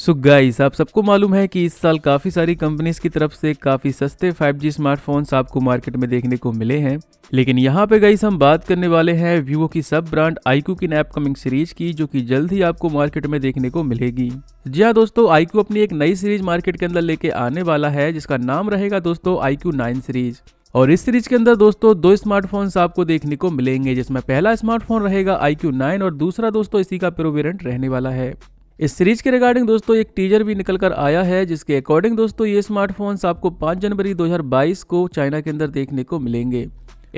सो so guys आप सबको मालूम है कि इस साल काफ़ी सारी कंपनीज की तरफ से काफ़ी सस्ते 5G स्मार्टफोन्स आपको मार्केट में देखने को मिले हैं लेकिन यहाँ पे गाइस हम बात करने वाले हैं वीवो की सब ब्रांड आईक्यू की नैप कमिंग सीरीज की जो कि जल्द ही आपको मार्केट में देखने को मिलेगी जी हाँ दोस्तों आईक्यू अपनी एक नई सीरीज मार्केट के अंदर लेके आने वाला है जिसका नाम रहेगा दोस्तों आईक्यू नाइन सीरीज और इस सीरीज के अंदर दोस्तों दो स्मार्टफोन्स आपको देखने को मिलेंगे जिसमें पहला स्मार्टफोन रहेगा आई क्यू नाइन और दूसरा दोस्तों इसी का प्रोवेरेंट रहने वाला है इस सीरीज के रिगार्डिंग दोस्तों एक टीजर भी निकल कर आया है जिसके अकॉर्डिंग दोस्तों ये स्मार्टफोन्स आपको 5 जनवरी 2022 को चाइना के अंदर देखने को मिलेंगे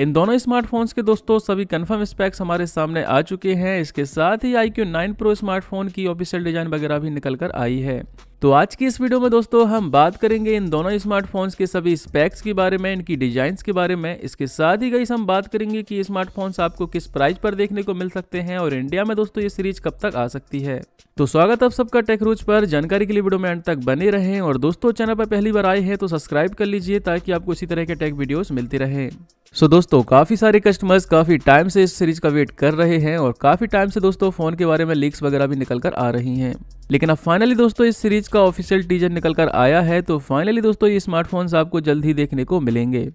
इन दोनों स्मार्टफोन्स के दोस्तों सभी कंफर्म स्पेक्स हमारे सामने आ चुके हैं इसके साथ ही iQOO nine pro smartphone की ऑफिशियल डिजाइन वगैरह भी निकल कर आई है तो आज की इस वीडियो में दोस्तों हम बात करेंगे इन दोनों स्मार्टफोन्स के सभी स्पेक्स के बारे में इनकी डिजाइन के बारे में इसके साथ ही गई हम बात करेंगे कि स्मार्टफोन्स आपको किस प्राइस पर देखने को मिल सकते हैं और इंडिया में दोस्तों ये सीरीज कब तक आ सकती है तो स्वागत आप सबका टेकरूज पर जानकारी के लिए वीडियो में अंत तक बने रहे और दोस्तों चैनल पर पहली बार आए हैं तो सब्सक्राइब कर लीजिए ताकि आपको इसी तरह के टेक वीडियोस मिलती रहे सो so, दोस्तों काफ़ी सारे कस्टमर्स काफ़ी टाइम से इस सीरीज का वेट कर रहे हैं और काफ़ी टाइम से दोस्तों फ़ोन के बारे में लीक्स वगैरह भी निकल कर आ रही हैं लेकिन अब फाइनली दोस्तों इस सीरीज का ऑफिशियल टीजर निकल कर आया है तो फाइनली दोस्तों ये स्मार्टफोन्स आपको जल्द ही देखने को मिलेंगे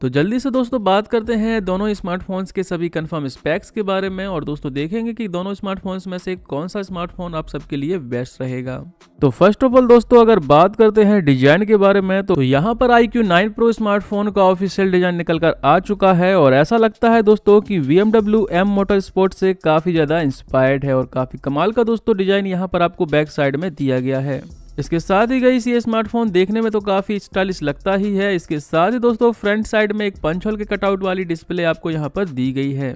तो जल्दी से दोस्तों बात करते हैं दोनों स्मार्टफोन्स के सभी कंफर्म स्पेक्स के बारे में और दोस्तों देखेंगे कि दोनों स्मार्टफोन्स में से कौन सा स्मार्टफोन आप सबके लिए बेस्ट रहेगा तो फर्स्ट ऑफ ऑल दोस्तों अगर बात करते हैं डिजाइन के बारे में तो यहाँ पर iQOO nine pro smartphone का ऑफिशियल डिजाइन निकल कर आ चुका है और ऐसा लगता है दोस्तों की वी एम मोटर स्पोर्ट से काफी ज्यादा इंस्पायर्ड है और काफी कमाल का दोस्तों डिजाइन यहाँ पर आपको बैक साइड में दिया गया है इसके साथ ही गई ये स्मार्टफोन देखने में तो काफ़ी स्टाइलिश लगता ही है इसके साथ ही दोस्तों फ्रंट साइड में एक पंच होल के कटआउट वाली डिस्प्ले आपको यहाँ पर दी गई है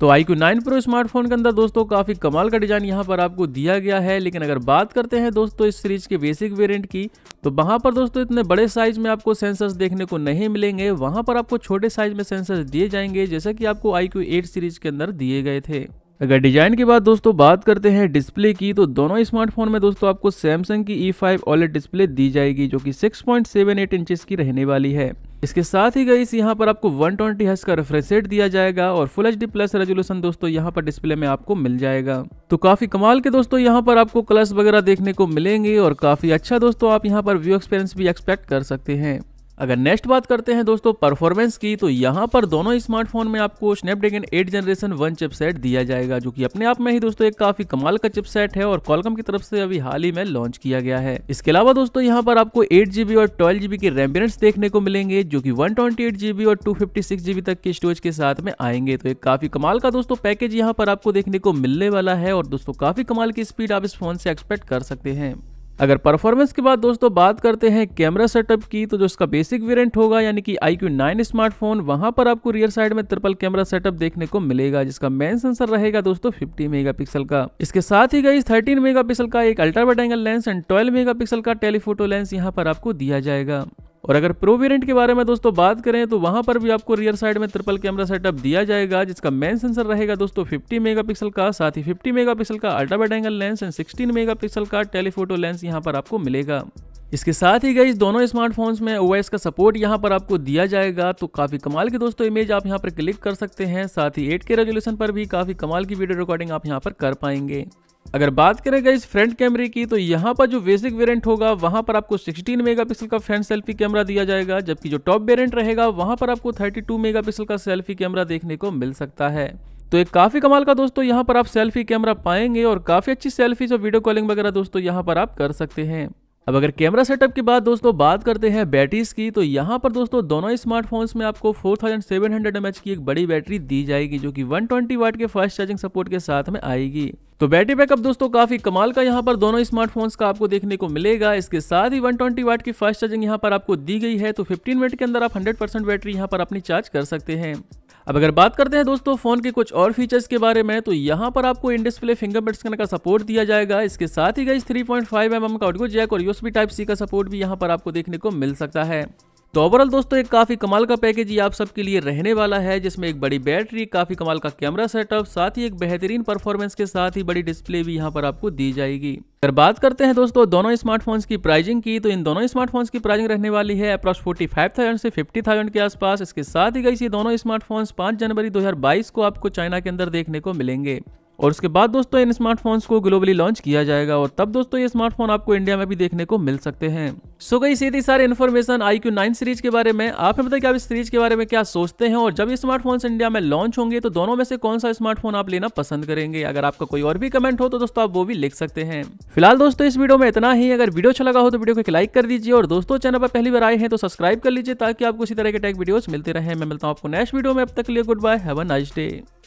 तो iQOO nine pro smartphone के अंदर दोस्तों काफ़ी कमाल का डिज़ाइन यहाँ पर आपको दिया गया है लेकिन अगर बात करते हैं दोस्तों इस सीरीज के बेसिक वेरिएंट की तो वहाँ पर दोस्तों इतने बड़े साइज में आपको सेंसर्स देखने को नहीं मिलेंगे वहाँ पर आपको छोटे साइज में सेंसर्स दिए जाएंगे जैसा कि आपको आई क्यू एट सीरीज के अंदर दिए गए थे अगर डिजाइन की बात दोस्तों बात करते हैं डिस्प्ले की तो दोनों स्मार्टफोन में दोस्तों आपको सैमसंग की E e five OLED display दी जाएगी जो कि 6.78 पॉइंट की रहने वाली है इसके साथ ही गई यहाँ पर आपको 120 ट्वेंटी का रिफ्रेश रेट दिया जाएगा और फुल एच प्लस रेजोल्यूशन दोस्तों यहाँ पर डिस्प्ले में आपको मिल जाएगा तो काफी कमाल के दोस्तों यहाँ पर आपको कलर्स वगैरह देखने को मिलेंगे और काफी अच्छा दोस्तों आप यहाँ पर व्यू एक्सपीरियंस भी एक्सपेक्ट कर सकते हैं अगर नेक्स्ट बात करते हैं दोस्तों परफॉर्मेंस की तो यहाँ पर दोनों स्मार्टफोन में आपको स्नैपड्रैगन 8 जनरेशन वन चिपसेट दिया जाएगा जो कि अपने आप में ही दोस्तों एक काफी कमाल का चिपसेट है और कॉलकम की तरफ से अभी हाल ही में लॉन्च किया गया है इसके अलावा दोस्तों यहाँ पर आपको एट और ट्वेल्व के रैम देखने को मिलेंगे जो की वन और टू तक के स्टोरेज के साथ में आएंगे तो एक काफी कमाल का दोस्तों पैकेज यहाँ पर आपको देखने को मिलने वाला है और दोस्तों काफी कमाल की स्पीड आप इस फोन से एक्सपेक्ट कर सकते हैं अगर परफॉर्मेंस के बाद दोस्तों बात करते हैं कैमरा सेटअप की तो जो इसका बेसिक वेरिएंट होगा यानी कि आई क्यू नाइन स्मार्टफोन वहां पर आपको रियर साइड में ट्रिपल कैमरा सेटअप देखने को मिलेगा जिसका मेन सेंसर रहेगा दोस्तों 50 मेगापिक्सल का इसके साथ ही गई 13 मेगापिक्सल का एक ultra wide angle lens and twelve mega का टेलीफोटो लेंस यहाँ पर आपको दिया जाएगा और अगर प्रो वेरिएंट के बारे में दोस्तों बात करें तो वहां पर भी आपको रियर साइड में ट्रिपल कैमरा सेटअप दिया जाएगा जिसका मेन सेंसर रहेगा दोस्तों 50 मेगापिक्सल का साथ ही 50 मेगापिक्सल का ultra wide angle lens and 16 megapixel का टेलीफोटो लेंस यहां पर आपको मिलेगा इसके साथ ही गई दोनों स्मार्टफोन्स में ओएस का सपोर्ट यहाँ पर आपको दिया जाएगा तो काफ़ी कमाल की दोस्तों इमेज आप यहाँ पर क्लिक कर सकते हैं साथ ही 8K रेजोल्यूशन पर भी काफ़ी कमाल की वीडियो रिकॉर्डिंग आप यहाँ पर कर पाएंगे अगर बात करें इस फ्रंट कैमरे की तो यहाँ पर जो बेसिक वेरिएंट होगा वहां पर आपको 16 मेगापिक्सल का फ्रंट सेल्फी कैमरा दिया जाएगा जबकि जो टॉप वेरिएंट रहेगा वहां पर आपको 32 मेगापिक्सल का सेल्फी कैमरा देखने को मिल सकता है तो एक काफ़ी कमाल का दोस्तों यहाँ पर आप सेल्फी कैमरा पाएंगे और काफ़ी अच्छी सेल्फीज और वीडियो कॉलिंग वगैरह दोस्तों यहाँ पर आप कर सकते हैं अब अगर कैमरा सेटअप की बात दोस्तों बात करते हैं बैटरीज की तो यहाँ पर दोस्तों दोनों स्मार्टफोन्स में आपको 4700 थाउजेंड की एक बड़ी बैटरी दी जाएगी जो कि 120 वाट के फास्ट चार्जिंग सपोर्ट के साथ में आएगी तो बैटरी बैकअप दोस्तों काफी कमाल का यहाँ पर दोनों स्मार्टफोन्स का आपको देखने को मिलेगा इसके साथ ही 120 वाट की फास्ट चार्जिंग यहाँ पर आपको दी गई है तो 15 मिनट के अंदर आप 100 परसेंट बैटरी यहाँ पर अपनी चार्ज कर सकते हैं अब अगर बात करते हैं दोस्तों फोन के कुछ और फीचर्स के बारे में तो यहाँ पर आपको इन डिस्प्ले फिंगरप्रिंट स्कैनर का सपोर्ट दिया जाएगा इसके साथ ही गई three point five M M का ऑडियो जैक और यूएसबी टाइप सी का सपोर्ट भी यहाँ पर आपको देखने को मिल सकता है तो ओवरऑल दोस्तों एक काफ़ी कमाल का पैकेज ये आप सबके लिए रहने वाला है जिसमें एक बड़ी बैटरी काफ़ी कमाल का कैमरा सेटअप साथ ही एक बेहतरीन परफॉर्मेंस के साथ ही बड़ी डिस्प्ले भी यहाँ पर आपको दी जाएगी अगर बात करते हैं दोस्तों दोनों स्मार्टफोन्स की प्राइजिंग की तो इन दोनों स्मार्टफोन्स की प्राइजिंग रहने वाली है अप्रॉक्स थाउजेंड से थाउजेंड के आसपास इसके साथ ही गई दोनों स्मार्टफोन्स पांच जनवरी बाईस को आपको चाइना के अंदर देखने को मिलेंगे और उसके बाद दोस्तों इन स्मार्टफोन्स को ग्लोबली लॉन्च किया जाएगा और तब दोस्तों ये स्मार्टफोन आपको इंडिया में भी देखने को मिल सकते हैं सो गई सीधी सारी information iQOO nine series के बारे में आप हमें बताइए आप इस सीरीज के बारे में क्या सोचते हैं और जब ये स्मार्टफोन्स इंडिया में लॉन्च होंगे तो दोनों में से कौन सा स्मार्टफोन आप लेना पसंद करेंगे अगर आपका कोई और भी कमेंट हो तो दोस्तों आप वो भी लिख सकते हैं फिलहाल दोस्तों इस वीडियो में इतना ही अगर वीडियो अच्छा लगा हो तो वीडियो को एक लाइक कर दीजिए और दोस्तों चैनल पर पहली बार आए हैं तो सब्सक्राइब कर लीजिए ताकि आपको इसी तरह के टेक वीडियो मिलते रहे मैं मिलता हूँ आपको नेक्स्ट वीडियो में अब तक लिए goodbye have a nice day